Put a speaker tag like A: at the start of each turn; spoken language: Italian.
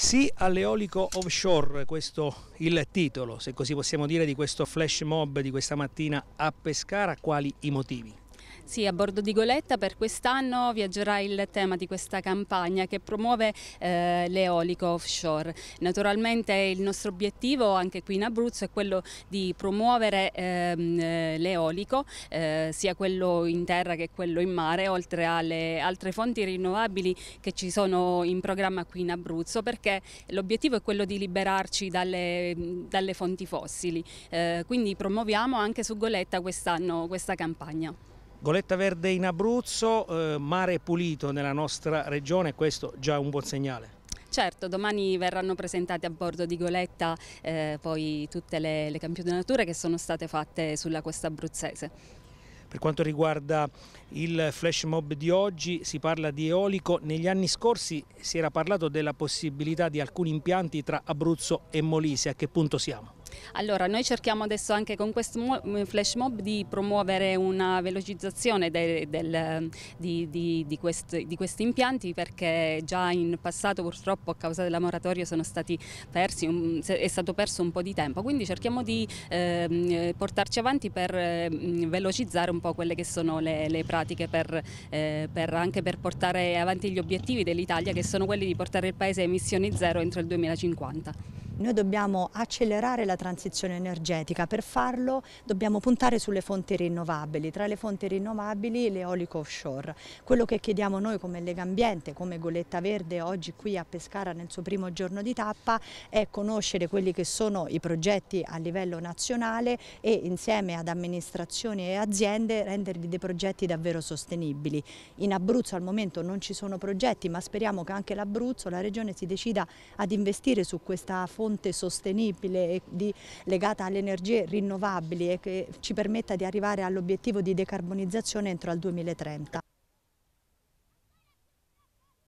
A: Sì all'eolico offshore, questo il titolo, se così possiamo dire, di questo flash mob di questa mattina a Pescara, quali i motivi? Sì, a
B: bordo di Goletta per quest'anno viaggerà il tema di questa campagna che promuove eh, l'eolico offshore. Naturalmente il nostro obiettivo anche qui in Abruzzo è quello di promuovere ehm, eh, l'eolico, eh, sia quello in terra che quello in mare, oltre alle altre fonti rinnovabili che ci sono in programma qui in Abruzzo, perché l'obiettivo è quello di liberarci dalle, dalle fonti fossili. Eh, quindi promuoviamo anche su Goletta quest'anno questa campagna.
A: Goletta verde in Abruzzo, eh, mare pulito nella nostra regione, questo già è un buon segnale.
B: Certo, domani verranno presentate a bordo di Goletta eh, poi tutte le, le campionature che sono state fatte sulla costa abruzzese.
A: Per quanto riguarda il flash mob di oggi si parla di eolico, negli anni scorsi si era parlato della possibilità di alcuni impianti tra Abruzzo e Molise, a che punto siamo?
B: Allora, noi cerchiamo adesso anche con questo mm, flash mob di promuovere una velocizzazione del, del, di, di, di, questi, di, questi impianti perché già in passato purtroppo a causa della moratoria sono stati persi, un, è stato perso un po' di tempo, quindi cerchiamo di eh, portarci avanti per eh, velocizzare un po' quelle che sono le, le pratiche per, eh, per anche per portare avanti gli obiettivi dell'Italia che sono quelli di portare il
C: Paese a emissioni zero entro il 2050. Noi dobbiamo accelerare la transizione energetica, per farlo dobbiamo puntare sulle fonti rinnovabili, tra le fonti rinnovabili l'eolico offshore. Quello che chiediamo noi come Lega Ambiente, come Goletta Verde oggi qui a Pescara nel suo primo giorno di tappa è conoscere quelli che sono i progetti a livello nazionale e insieme ad amministrazioni e aziende renderli dei progetti davvero sostenibili. In Abruzzo al momento non ci sono progetti ma speriamo che anche l'Abruzzo, la regione si decida ad investire su questa fonte fonte sostenibile di, legata alle energie rinnovabili e che ci permetta di arrivare all'obiettivo di decarbonizzazione entro il 2030.